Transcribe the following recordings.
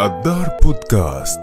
الدار بودكاست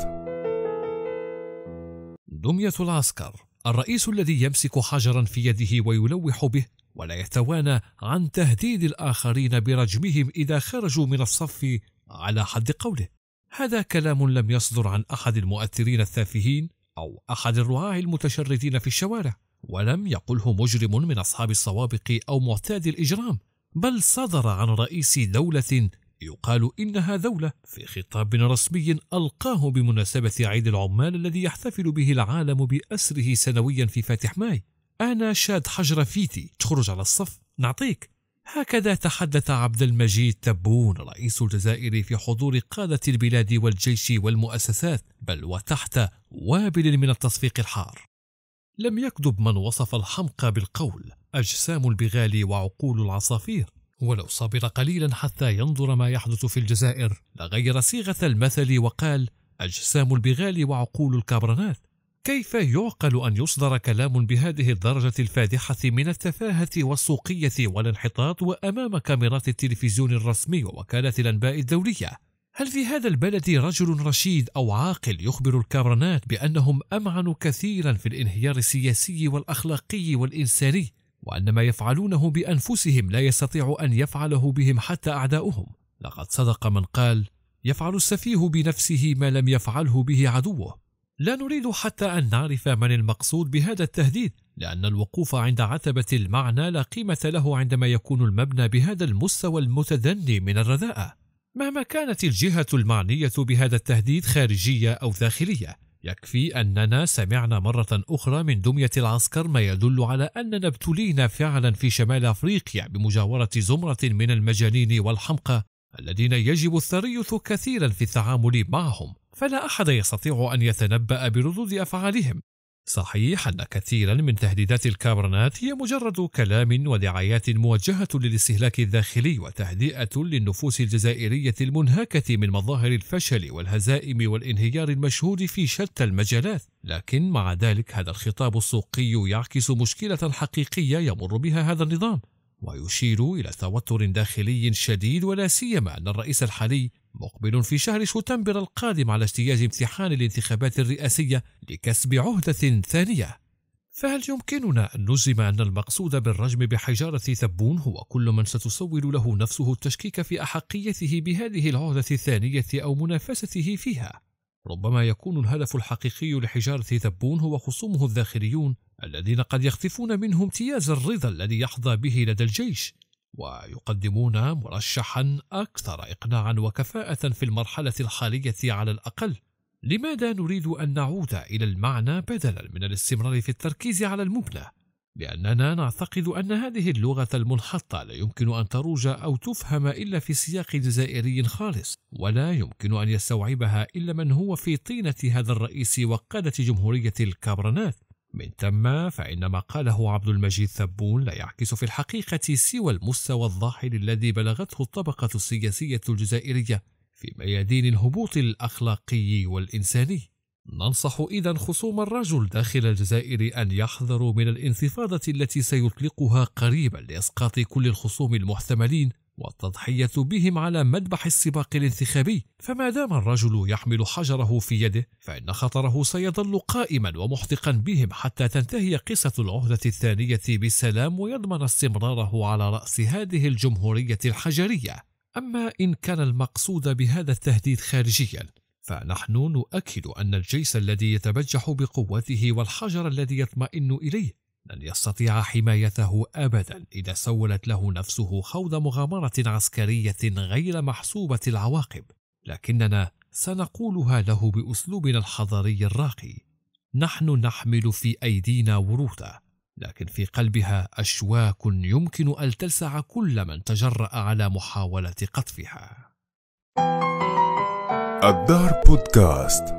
دمية العسكر الرئيس الذي يمسك حجرا في يده ويلوح به ولا يتوانى عن تهديد الآخرين برجمهم إذا خرجوا من الصف على حد قوله هذا كلام لم يصدر عن أحد المؤثرين التافهين أو أحد الرعاة المتشردين في الشوارع ولم يقله مجرم من أصحاب السوابق أو معتاد الإجرام بل صدر عن رئيس دولة يقال إنها ذولة في خطاب رسمي ألقاه بمناسبة عيد العمال الذي يحتفل به العالم بأسره سنويا في فاتح ماي أنا شاد حجر فيتي تخرج على الصف نعطيك هكذا تحدث عبد المجيد تبون رئيس الجزائر في حضور قادة البلاد والجيش والمؤسسات بل وتحت وابل من التصفيق الحار لم يكذب من وصف الحمقى بالقول أجسام البغال وعقول العصافير ولو صبر قليلا حتى ينظر ما يحدث في الجزائر لغير صيغة المثل وقال أجسام البغال وعقول الكابرانات كيف يعقل أن يصدر كلام بهذه الدرجة الفادحة من التفاهة والسوقية والانحطاط وأمام كاميرات التلفزيون الرسمي ووكالة الأنباء الدولية؟ هل في هذا البلد رجل رشيد أو عاقل يخبر الكامرانات بأنهم أمعن كثيرا في الانهيار السياسي والأخلاقي والإنساني وأن ما يفعلونه بأنفسهم لا يستطيع أن يفعله بهم حتى أعداؤهم لقد صدق من قال يفعل السفيه بنفسه ما لم يفعله به عدوه لا نريد حتى أن نعرف من المقصود بهذا التهديد لأن الوقوف عند عتبة المعنى لا قيمة له عندما يكون المبنى بهذا المستوى المتدني من الرداءة مهما كانت الجهة المعنية بهذا التهديد خارجية أو داخلية يكفي أننا سمعنا مرة أخرى من دمية العسكر ما يدل على أننا ابتلينا فعلا في شمال أفريقيا بمجاورة زمرة من المجانين والحمقى الذين يجب التريث كثيرا في التعامل معهم فلا أحد يستطيع أن يتنبأ بردود أفعالهم صحيح أن كثيرا من تهديدات الكابرنات هي مجرد كلام ودعايات موجهة للاستهلاك الداخلي وتهدئة للنفوس الجزائرية المنهكة من مظاهر الفشل والهزائم والانهيار المشهود في شتى المجالات، لكن مع ذلك هذا الخطاب السوقي يعكس مشكلة حقيقية يمر بها هذا النظام، ويشير إلى توتر داخلي شديد ولا سيما أن الرئيس الحالي مقبل في شهر شتنبر القادم على اجتياز امتحان الانتخابات الرئاسية لكسب عهدة ثانية فهل يمكننا أن نجزم أن المقصود بالرجم بحجارة ثبون هو كل من ستسول له نفسه التشكيك في أحقيته بهذه العهدة الثانية أو منافسته فيها؟ ربما يكون الهدف الحقيقي لحجارة ذبون هو خصومه الذاخريون الذين قد يخطفون منه امتياز الرضا الذي يحظى به لدى الجيش ويقدمون مرشحا أكثر إقناعا وكفاءة في المرحلة الحالية على الأقل لماذا نريد أن نعود إلى المعنى بدلا من الاستمرار في التركيز على المبنى لأننا نعتقد أن هذه اللغة المنحطة لا يمكن أن تروج أو تفهم إلا في سياق جزائري خالص، ولا يمكن أن يستوعبها إلا من هو في طينة هذا الرئيس وقادة جمهورية الكابرانات. من ثم فإن ما قاله عبد المجيد ثبون لا يعكس في الحقيقة سوى المستوى الضاحل الذي بلغته الطبقة السياسية الجزائرية في ميادين الهبوط الأخلاقي والإنساني. ننصح إذا خصوم الرجل داخل الجزائر أن يحذروا من الانتفاضة التي سيطلقها قريبا لإسقاط كل الخصوم المحتملين والتضحية بهم على مذبح السباق الانتخابي، فما دام الرجل يحمل حجره في يده فإن خطره سيظل قائما ومحتقا بهم حتى تنتهي قصة العهدة الثانية بسلام ويضمن استمراره على رأس هذه الجمهورية الحجرية. أما إن كان المقصود بهذا التهديد خارجيا فنحن نؤكد أن الجيش الذي يتبجح بقوته والحجر الذي يطمئن إليه لن يستطيع حمايته أبدا إذا سولت له نفسه خوض مغامرة عسكرية غير محسوبة العواقب لكننا سنقولها له بأسلوبنا الحضاري الراقي نحن نحمل في أيدينا ورودا لكن في قلبها أشواك يمكن أن تلسع كل من تجرأ على محاولة قطفها. thank you الدار بودكاست